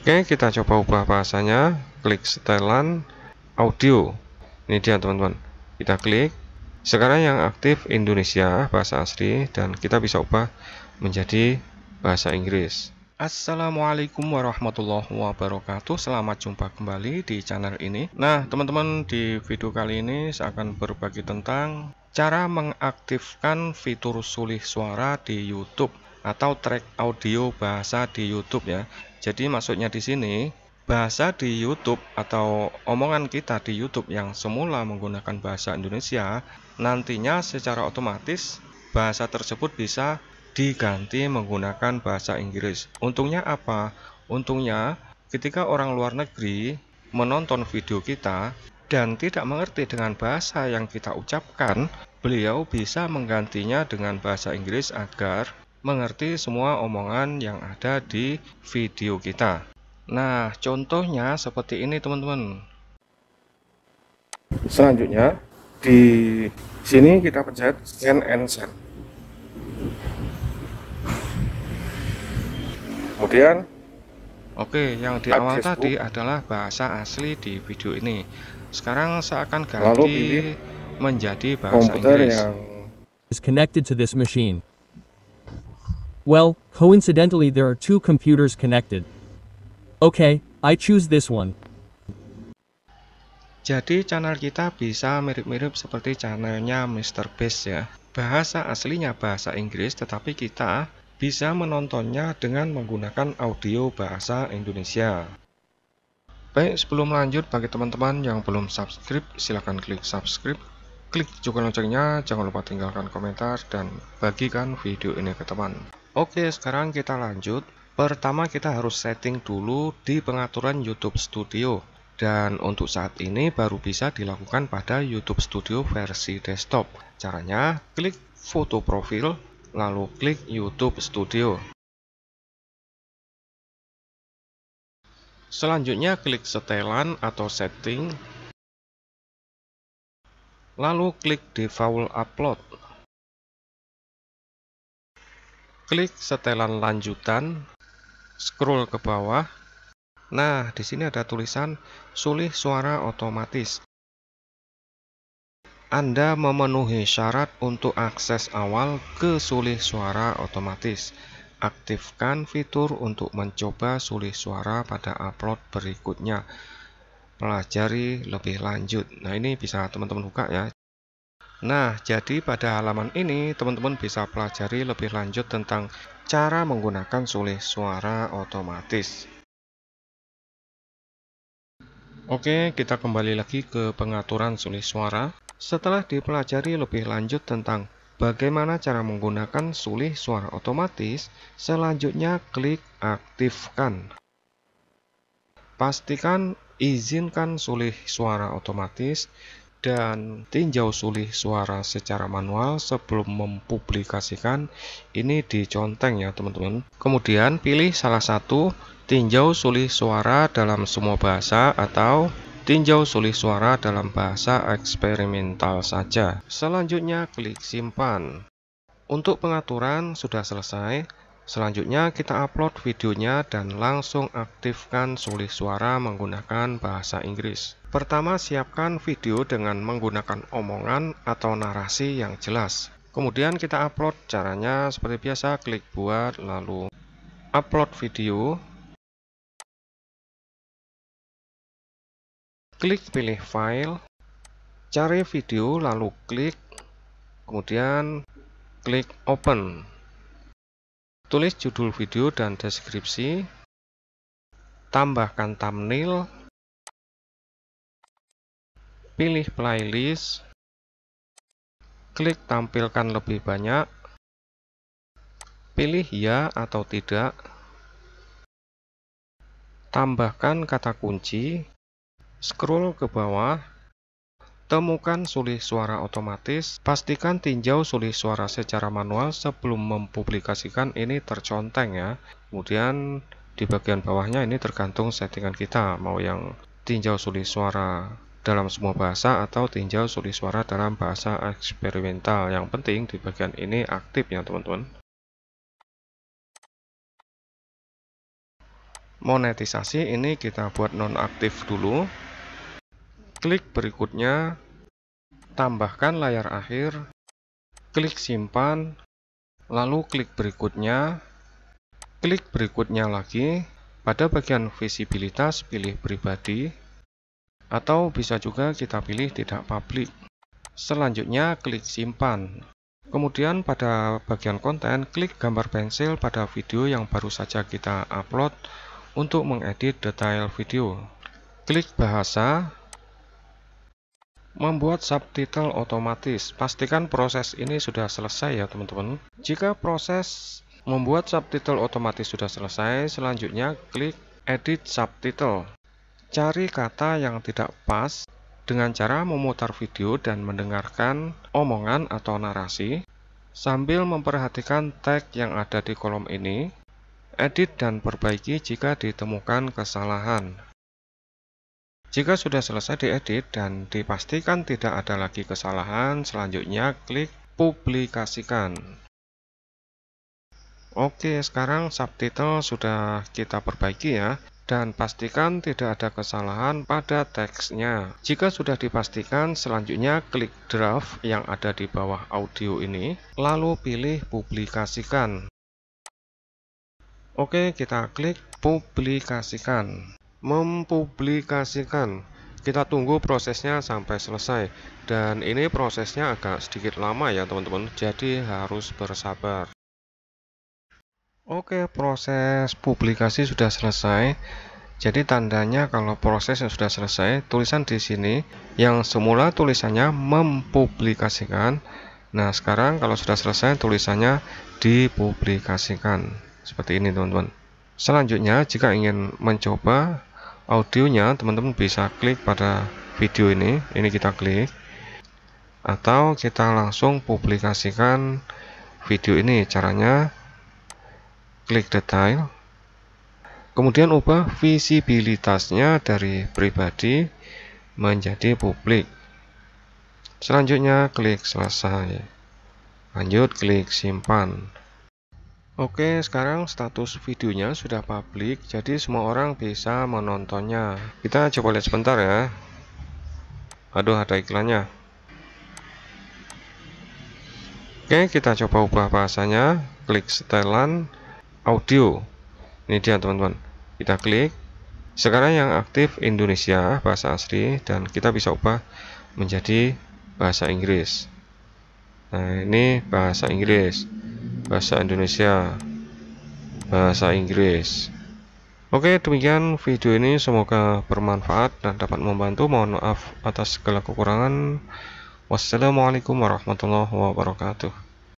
Oke, kita coba ubah bahasanya. Klik setelan audio. Ini dia teman-teman. Kita klik. Sekarang yang aktif Indonesia, bahasa asli, dan kita bisa ubah menjadi bahasa Inggris. Assalamualaikum warahmatullahi wabarakatuh Selamat jumpa kembali di channel ini Nah teman-teman di video kali ini saya akan berbagi tentang Cara mengaktifkan fitur sulih suara di YouTube Atau track audio bahasa di YouTube ya jadi maksudnya di sini bahasa di YouTube atau omongan kita di YouTube yang semula menggunakan bahasa Indonesia nantinya secara otomatis bahasa tersebut bisa diganti menggunakan bahasa Inggris. Untungnya apa? Untungnya ketika orang luar negeri menonton video kita dan tidak mengerti dengan bahasa yang kita ucapkan, beliau bisa menggantinya dengan bahasa Inggris agar mengerti semua omongan yang ada di video kita. Nah, contohnya seperti ini teman-teman. Selanjutnya, di sini kita pencet scan and send. Kemudian, Oke, yang di awal tadi adalah bahasa asli di video ini. Sekarang saya akan ganti menjadi bahasa Inggris. Yang... Is connected to this machine. Well, coincidentally there are two computers connected. Okay, I choose this one. Jadi channel kita bisa mirip-mirip seperti channelnya Mr. Beast ya. Bahasa aslinya bahasa Inggris tetapi kita bisa menontonnya dengan menggunakan audio bahasa Indonesia. Baik, sebelum lanjut bagi teman-teman yang belum subscribe, silahkan klik subscribe. Klik juga loncengnya, jangan lupa tinggalkan komentar dan bagikan video ini ke teman. Oke, sekarang kita lanjut. Pertama kita harus setting dulu di pengaturan YouTube Studio. Dan untuk saat ini baru bisa dilakukan pada YouTube Studio versi desktop. Caranya, klik foto profil, lalu klik YouTube Studio. Selanjutnya klik setelan atau setting, lalu klik default upload. klik setelan lanjutan, scroll ke bawah. Nah, di sini ada tulisan sulih suara otomatis. Anda memenuhi syarat untuk akses awal ke sulih suara otomatis. Aktifkan fitur untuk mencoba sulih suara pada upload berikutnya. Pelajari lebih lanjut. Nah, ini bisa teman-teman buka ya. Nah, jadi pada halaman ini teman-teman bisa pelajari lebih lanjut tentang cara menggunakan sulih suara otomatis. Oke, kita kembali lagi ke pengaturan sulih suara. Setelah dipelajari lebih lanjut tentang bagaimana cara menggunakan sulih suara otomatis, selanjutnya klik aktifkan. Pastikan izinkan sulih suara otomatis dan tinjau sulih suara secara manual sebelum mempublikasikan ini diconteng ya teman-teman kemudian pilih salah satu tinjau sulih suara dalam semua bahasa atau tinjau sulih suara dalam bahasa eksperimental saja selanjutnya klik simpan untuk pengaturan sudah selesai Selanjutnya kita upload videonya dan langsung aktifkan sulih suara menggunakan bahasa Inggris. Pertama siapkan video dengan menggunakan omongan atau narasi yang jelas. Kemudian kita upload caranya seperti biasa klik buat lalu upload video. Klik pilih file, cari video lalu klik, kemudian klik open. Tulis judul video dan deskripsi. Tambahkan thumbnail. Pilih playlist. Klik tampilkan lebih banyak. Pilih ya atau tidak. Tambahkan kata kunci. Scroll ke bawah Temukan sulih suara otomatis, pastikan tinjau sulih suara secara manual sebelum mempublikasikan ini terconteng ya. Kemudian di bagian bawahnya ini tergantung settingan kita, mau yang tinjau sulih suara dalam semua bahasa atau tinjau sulih suara dalam bahasa eksperimental. Yang penting di bagian ini aktif ya teman-teman. Monetisasi ini kita buat nonaktif dulu Klik berikutnya, tambahkan layar akhir, klik simpan, lalu klik berikutnya, klik berikutnya lagi, pada bagian visibilitas pilih pribadi, atau bisa juga kita pilih tidak publik. Selanjutnya klik simpan. Kemudian pada bagian konten, klik gambar pensil pada video yang baru saja kita upload untuk mengedit detail video. Klik bahasa, Membuat subtitle otomatis. Pastikan proses ini sudah selesai ya teman-teman. Jika proses membuat subtitle otomatis sudah selesai, selanjutnya klik edit subtitle. Cari kata yang tidak pas dengan cara memutar video dan mendengarkan omongan atau narasi sambil memperhatikan tag yang ada di kolom ini. Edit dan perbaiki jika ditemukan kesalahan. Jika sudah selesai diedit dan dipastikan tidak ada lagi kesalahan, selanjutnya klik publikasikan. Oke, sekarang subtitle sudah kita perbaiki ya dan pastikan tidak ada kesalahan pada teksnya. Jika sudah dipastikan, selanjutnya klik draft yang ada di bawah audio ini, lalu pilih publikasikan. Oke, kita klik publikasikan mempublikasikan kita tunggu prosesnya sampai selesai dan ini prosesnya agak sedikit lama ya teman-teman jadi harus bersabar Oke proses publikasi sudah selesai jadi tandanya kalau prosesnya sudah selesai tulisan di sini yang semula tulisannya mempublikasikan nah sekarang kalau sudah selesai tulisannya dipublikasikan seperti ini teman-teman selanjutnya jika ingin mencoba audionya teman-teman bisa klik pada video ini ini kita klik atau kita langsung publikasikan video ini caranya klik detail kemudian ubah visibilitasnya dari pribadi menjadi publik selanjutnya klik selesai lanjut klik simpan Oke, sekarang status videonya sudah publik, jadi semua orang bisa menontonnya. Kita coba lihat sebentar ya. Aduh, ada iklannya. Oke, kita coba ubah bahasanya. Klik setelan audio. Ini dia, teman-teman. Kita klik. Sekarang yang aktif Indonesia, bahasa asli, dan kita bisa ubah menjadi bahasa Inggris. Nah, ini bahasa Inggris bahasa Indonesia, bahasa Inggris. Oke, demikian video ini semoga bermanfaat dan dapat membantu. Mohon maaf atas segala kekurangan. Wassalamualaikum warahmatullahi wabarakatuh.